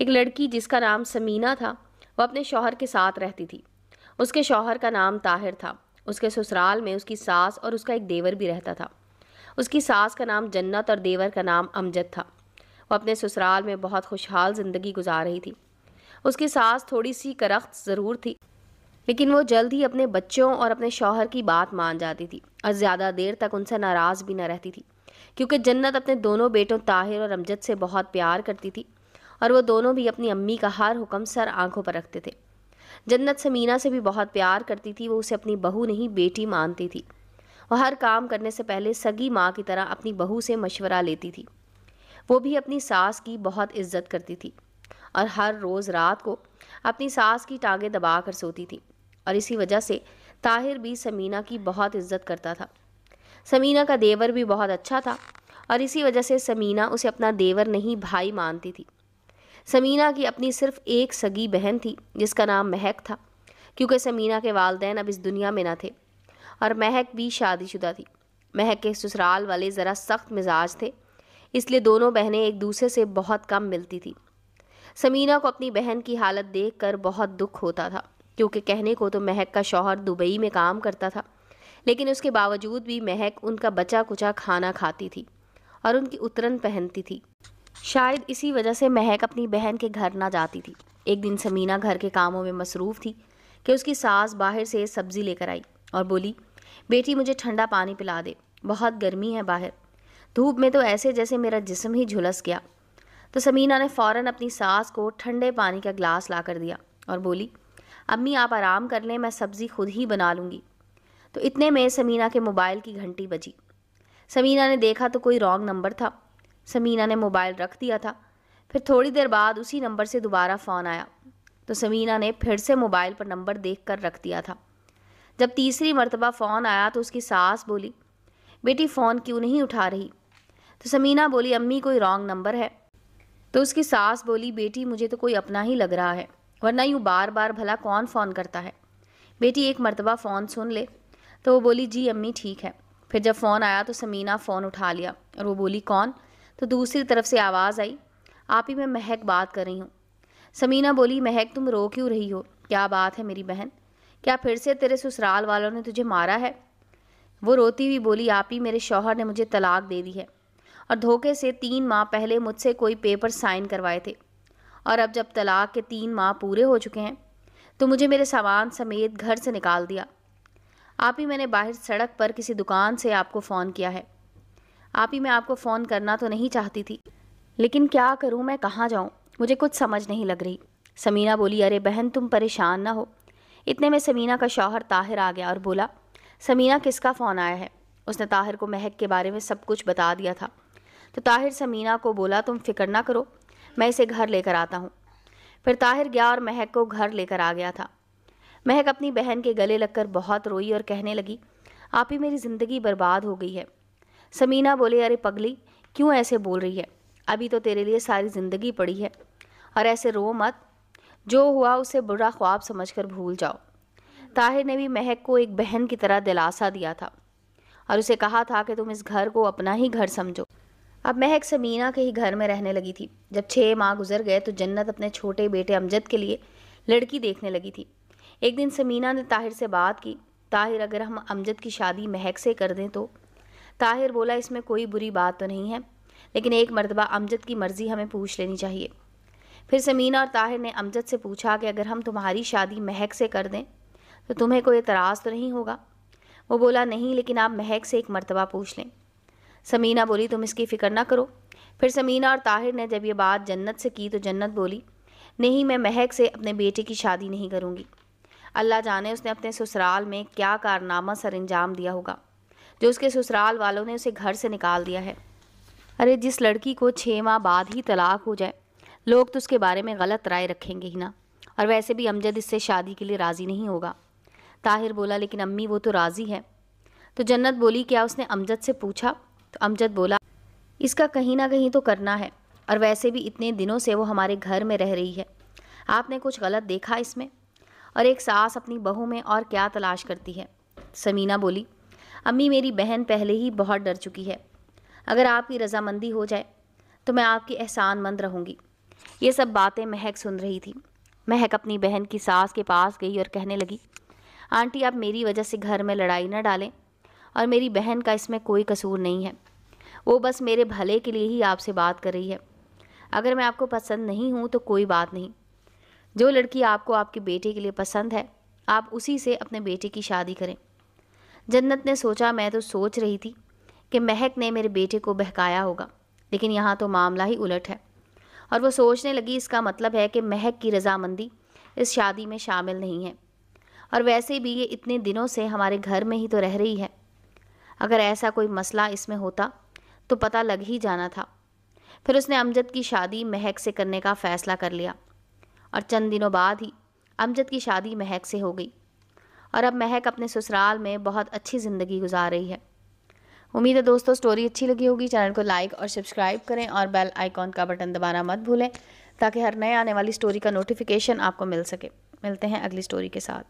एक लड़की जिसका नाम समीना था वह अपने शौहर के साथ रहती थी उसके शौहर का नाम ताहिर था उसके ससुराल में उसकी सास और उसका एक देवर भी रहता था उसकी सास का नाम जन्नत और देवर का नाम अमजद था वह अपने ससुराल में बहुत खुशहाल ज़िंदगी गुजार रही थी उसकी सास थोड़ी सी करख्त ज़रूर थी लेकिन वो जल्द ही अपने बच्चों और अपने शौहर की बात मान जाती थी और ज़्यादा देर तक उनसे नाराज़ भी न रहती थी क्योंकि जन्नत अपने दोनों बेटों ताहिर और अमजद से बहुत प्यार करती थी और वो दोनों भी अपनी अम्मी का हर हुक्म सर आंखों पर रखते थे जन्नत समीना से भी बहुत प्यार करती थी वो उसे अपनी बहू नहीं बेटी मानती थी वह हर काम करने से पहले सगी माँ की तरह अपनी बहू से मशवरा लेती थी वो भी अपनी सास की बहुत इज्जत करती थी और हर रोज़ रात को अपनी सास की टांगें दबा कर सोती थी और इसी वजह से ताहिर भी समीना की बहुत इज्जत करता था समीना का देवर भी बहुत अच्छा था और इसी वजह से समीना उसे अपना देवर नहीं भाई मानती थी समीना की अपनी सिर्फ एक सगी बहन थी जिसका नाम महक था क्योंकि समीना के वालदेन अब इस दुनिया में ना थे और महक भी शादीशुदा थी महक के ससुराल वाले ज़रा सख्त मिजाज थे इसलिए दोनों बहनें एक दूसरे से बहुत कम मिलती थी समीना को अपनी बहन की हालत देख कर बहुत दुख होता था क्योंकि कहने को तो महक का शौहर दुबई में काम करता था लेकिन उसके बावजूद भी महक उनका बचा कुचा खाना खाती थी और उनकी उतरन पहनती थी शायद इसी वजह से महक अपनी बहन के घर ना जाती थी एक दिन समीना घर के कामों में मसरूफ़ थी कि उसकी सास बाहर से सब्ज़ी लेकर आई और बोली बेटी मुझे ठंडा पानी पिला दे बहुत गर्मी है बाहर धूप में तो ऐसे जैसे मेरा जिसम ही झुलस गया तो समीना ने फ़ौरन अपनी सास को ठंडे पानी का गिलास ला कर दिया और बोली अम्मी आप आराम कर लें मैं सब्ज़ी खुद ही बना लूँगी तो इतने में समीना के मोबाइल की घंटी बजी समीना ने देखा तो कोई रॉन्ग नंबर था समीना ने मोबाइल रख दिया था फिर थोड़ी देर बाद उसी नंबर से दोबारा फ़ोन आया तो समीना ने फिर से मोबाइल पर नंबर देख कर रख दिया था जब तीसरी मरतबा फ़ोन आया तो उसकी सास बोली बेटी फ़ोन क्यों नहीं उठा रही तो समीना बोली अम्मी कोई रॉन्ग नंबर है तो उसकी सास बोली बेटी मुझे तो कोई अपना ही लग रहा है वरना यूँ बार बार भला कौन फ़ोन करता है बेटी एक मरतबा फ़ोन सुन ले तो वो बोली जी अम्मी ठीक है फिर जब फ़ोन आया तो समीना फ़ोन उठा लिया और वो बोली कौन तो दूसरी तरफ से आवाज़ आई आप ही मैं महक बात कर रही हूँ समीना बोली महक तुम रो क्यों रही हो क्या बात है मेरी बहन क्या फिर से तेरे ससुराल वालों ने तुझे मारा है वो रोती हुई बोली आप ही मेरे शौहर ने मुझे तलाक दे दी है और धोखे से तीन माह पहले मुझसे कोई पेपर साइन करवाए थे और अब जब तलाक के तीन माह पूरे हो चुके हैं तो मुझे मेरे सामान समेत घर से निकाल दिया आप ही मैंने बाहर सड़क पर किसी दुकान से आपको फ़ोन किया है आप ही मैं आपको फ़ोन करना तो नहीं चाहती थी लेकिन क्या करूँ मैं कहाँ जाऊँ मुझे कुछ समझ नहीं लग रही समीना बोली अरे बहन तुम परेशान ना हो इतने में समीना का शौहर ताहिर आ गया और बोला समीना किसका फ़ोन आया है उसने ताहिर को महक के बारे में सब कुछ बता दिया था तो ताहिर समीना को बोला तुम फिक्र ना करो मैं इसे घर लेकर आता हूँ फिर ताहिर गया और महक को घर लेकर आ गया था महक अपनी बहन के गले लगकर बहुत रोई और कहने लगी आप ही मेरी ज़िंदगी बर्बाद हो गई है समीना बोले अरे पगली क्यों ऐसे बोल रही है अभी तो तेरे लिए सारी ज़िंदगी पड़ी है और ऐसे रो मत जो हुआ उसे बुरा ख्वाब समझकर भूल जाओ ताहिर ने भी महक को एक बहन की तरह दिलासा दिया था और उसे कहा था कि तुम इस घर को अपना ही घर समझो अब महक समीना के ही घर में रहने लगी थी जब छः माह गुजर गए तो जन्नत अपने छोटे बेटे अमजद के लिए लड़की देखने लगी थी एक दिन समीना ने ताहिर से बात की ताहिर अगर हम अमजद की शादी महक से कर दें तो ताहिर बोला इसमें कोई बुरी बात तो नहीं है लेकिन एक मरतबा अमजद की मर्ज़ी हमें पूछ लेनी चाहिए फिर समीना और ताहिर ने अमजद से पूछा कि अगर हम तुम्हारी शादी महक से कर दें तो तुम्हें कोई एतराज़ तो नहीं होगा वो बोला नहीं लेकिन आप महक से एक मरतबा पूछ लें समीना बोली तुम इसकी फ़िक्र ना करो फिर समीना और ताहिर ने जब ये बात जन्नत से की तो जन्नत बोली नहीं मैं महक से अपने बेटे की शादी नहीं करूँगी अल्लाह जाने उसने अपने ससुराल में क्या कारनामा सर अंजाम दिया होगा जो उसके ससुराल वालों ने उसे घर से निकाल दिया है अरे जिस लड़की को छः माह बाद ही तलाक हो जाए लोग तो उसके बारे में गलत राय रखेंगे ही ना और वैसे भी अमजद इससे शादी के लिए राज़ी नहीं होगा ताहिर बोला लेकिन अम्मी वो तो राज़ी है तो जन्नत बोली क्या उसने अमजद से पूछा तो अमजद बोला इसका कहीं ना कहीं तो करना है और वैसे भी इतने दिनों से वो हमारे घर में रह रही है आपने कुछ गलत देखा इसमें और एक सास अपनी बहू में और क्या तलाश करती है समीना बोली अम्मी मेरी बहन पहले ही बहुत डर चुकी है अगर आपकी रजामंदी हो जाए तो मैं आपकी एहसान मंद रहूँगी ये सब बातें महक सुन रही थी महक अपनी बहन की सास के पास गई और कहने लगी आंटी आप मेरी वजह से घर में लड़ाई न डालें और मेरी बहन का इसमें कोई कसूर नहीं है वो बस मेरे भले के लिए ही आपसे बात कर रही है अगर मैं आपको पसंद नहीं हूँ तो कोई बात नहीं जो लड़की आपको आपके बेटे के लिए पसंद है आप उसी से अपने बेटे की शादी करें जन्नत ने सोचा मैं तो सोच रही थी कि महक ने मेरे बेटे को बहकाया होगा लेकिन यहाँ तो मामला ही उलट है और वो सोचने लगी इसका मतलब है कि महक की रजामंदी इस शादी में शामिल नहीं है और वैसे भी ये इतने दिनों से हमारे घर में ही तो रह रही है अगर ऐसा कोई मसला इसमें होता तो पता लग ही जाना था फिर उसने अमजद की शादी महक से करने का फ़ैसला कर लिया और चंद दिनों बाद ही अमजद की शादी महक से हो गई और अब महक अपने ससुराल में बहुत अच्छी ज़िंदगी गुजार रही है उम्मीद है दोस्तों स्टोरी अच्छी लगी होगी चैनल को लाइक और सब्सक्राइब करें और बेल आइकॉन का बटन दबाना मत भूलें ताकि हर नए आने वाली स्टोरी का नोटिफिकेशन आपको मिल सके मिलते हैं अगली स्टोरी के साथ